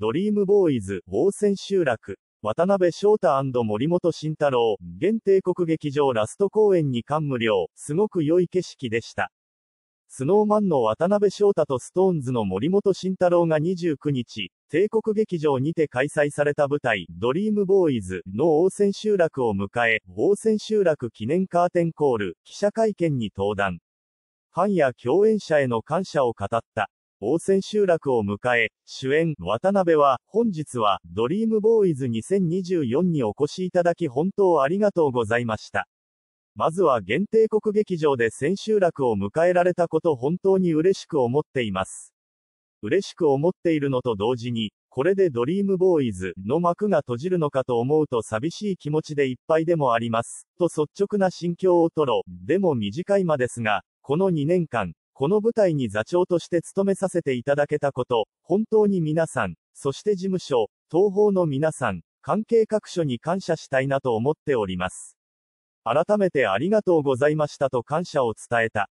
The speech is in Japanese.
ドリームボーイズ、王戦集落、渡辺翔太森本慎太郎、現帝国劇場ラスト公演に感無量、すごく良い景色でした。スノーマンの渡辺翔太とストーンズの森本慎太郎が29日、帝国劇場にて開催された舞台、ドリームボーイズの王戦集落を迎え、王戦集落記念カーテンコール、記者会見に登壇。ファンや共演者への感謝を語った。応戦集落を迎え、主演、渡辺は、本日は、ドリームボーイズ2024にお越しいただき本当ありがとうございました。まずは限定国劇場で千秋楽を迎えられたこと本当に嬉しく思っています。嬉しく思っているのと同時に、これでドリームボーイズの幕が閉じるのかと思うと寂しい気持ちでいっぱいでもあります。と率直な心境を吐露、でも短い間ですが、この2年間、この舞台に座長として務めさせていただけたこと、本当に皆さん、そして事務所、東方の皆さん、関係各所に感謝したいなと思っております。改めてありがとうございましたと感謝を伝えた。